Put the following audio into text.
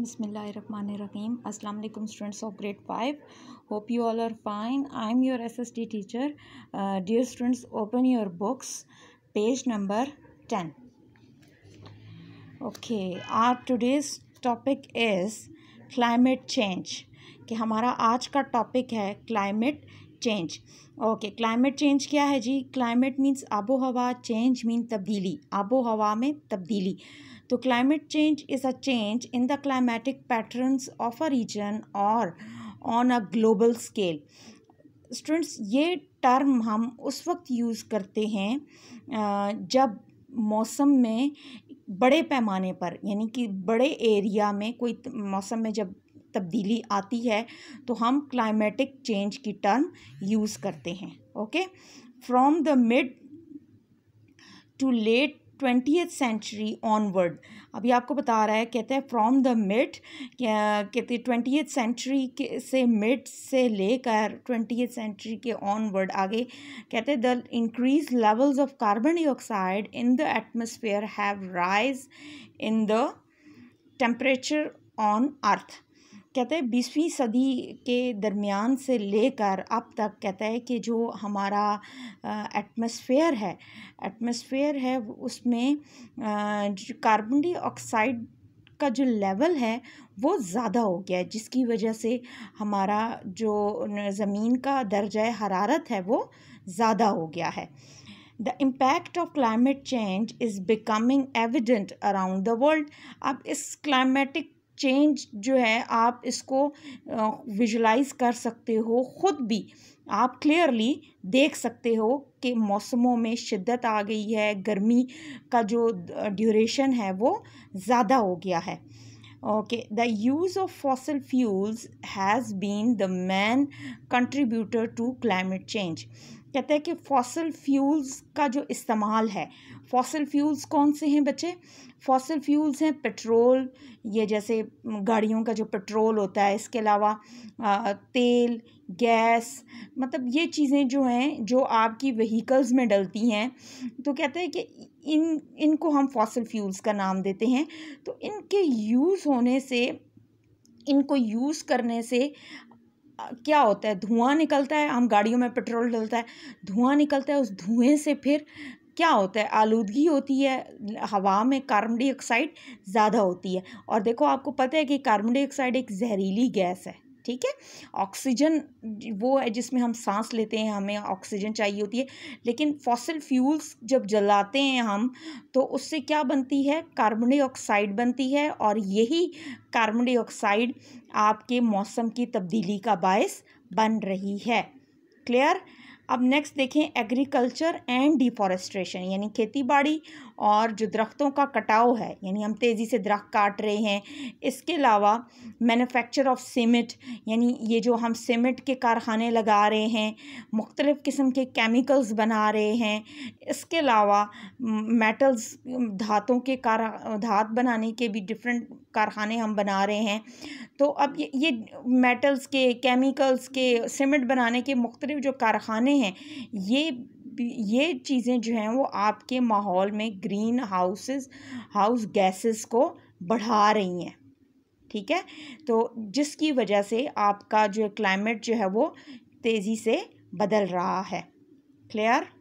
बिसमीम अस्सलाम वालेकुम students of grade five hope you all are fine I am your S S SST teacher dear students open your books page number ten okay our today's topic is climate change कि हमारा आज का topic है climate change okay climate change क्या है जी climate means आबो हवा change mean तब्दीली आबो हवा में तब्दीली तो climate change is a change in the climatic patterns of a region और on a global scale students ये टर्म हम उस वक्त यूज़ करते हैं जब मौसम में बड़े पैमाने पर यानी कि बड़े एरिया में कोई मौसम में जब तब्दीली आती है तो हम क्लाइमेटिक चेंज की टर्म यूज़ करते हैं okay from the mid to late twentieth century onward अभी आपको बता रहा है कहते हैं फ्रॉम द मिड कहते ट्वेंटियथ सेंचुरी के से मिड से लेकर ट्वेंटियथ सेंचुरी के ऑनवर्ड आगे कहते हैं the increase levels of carbon dioxide in the atmosphere have rise in the temperature on earth कहते हैं बीसवीं सदी के दरमियान से लेकर अब तक कहता है कि जो हमारा एटमॉस्फेयर है एटमॉस्फेयर है उसमें कार्बन डाइऑक्साइड का जो लेवल है वो ज़्यादा हो गया है जिसकी वजह से हमारा जो ज़मीन का दर्जा हरारत है वो ज़्यादा हो गया है the impact of climate change is becoming evident around the world अब इस क्लाइमेटिक चेंज जो है आप इसको विजुलाइज कर सकते हो ख़ुद भी आप क्लियरली देख सकते हो कि मौसमों में शिद्दत आ गई है गर्मी का जो ड्यूरेशन है वो ज़्यादा हो गया है okay the use of fossil fuels has been the main contributor to climate change कहते हैं कि फॉसल फ्यूल्स का जो इस्तेमाल है फॉसल फ्यूल्स कौन से हैं बच्चे फॉसल फ्यूल्स हैं पेट्रोल ये जैसे गाड़ियों का जो पेट्रोल होता है इसके अलावा तेल गैस मतलब ये चीज़ें जो हैं जो आपकी व्हीकल्स में डलती हैं तो कहते हैं कि इन इनको हम फॉसल फ्यूल्स का नाम देते हैं तो इनके यूज़ होने से इनको यूज़ करने से क्या होता है धुआं निकलता है हम गाड़ियों में पेट्रोल डलता है धुआं निकलता है उस धुएँ से फिर क्या होता है आलूदगी होती है हवा में कार्बन डाइऑक्साइड ज़्यादा होती है और देखो आपको पता है कि कार्बन डाइऑक्साइड एक जहरीली गैस है ठीक है ऑक्सीजन वो है जिसमें हम सांस लेते हैं हमें ऑक्सीजन चाहिए होती है लेकिन फॉसिल फ्यूल्स जब जलाते हैं हम तो उससे क्या बनती है कार्बन डाइऑक्साइड बनती है और यही कार्बन डाइऑक्साइड आपके मौसम की तब्दीली का बायस बन रही है क्लियर अब नेक्स्ट देखें एग्रीकल्चर एंड डिफॉरेस्ट्रेशन यानी खेती बाड़ी और जो दरख्तों का कटाव है यानी हम तेज़ी से दरख्त काट रहे हैं इसके अलावा मैनुफेक्चर ऑफ सीमेंट यानी ये जो हम सीमेंट के कारखाने लगा रहे हैं मुख्तलिफ़ किस्म के केमिकल्स बना रहे हैं इसके अलावा मेटल्स धातों के कार धात बनाने के भी डिफरेंट कारखाने हम बना रहे हैं तो अब ये, ये मेटल्स के केमिकल्स के सीमेंट बनाने के मुख्तलिफ़ जो कारखाने रहे हैं ये ये चीज़ें जो हैं वो आपके माहौल में ग्रीन हाउसेस हाउस गैसेस को बढ़ा रही हैं ठीक है तो जिसकी वजह से आपका जो क्लाइमेट जो है वो तेज़ी से बदल रहा है क्लियर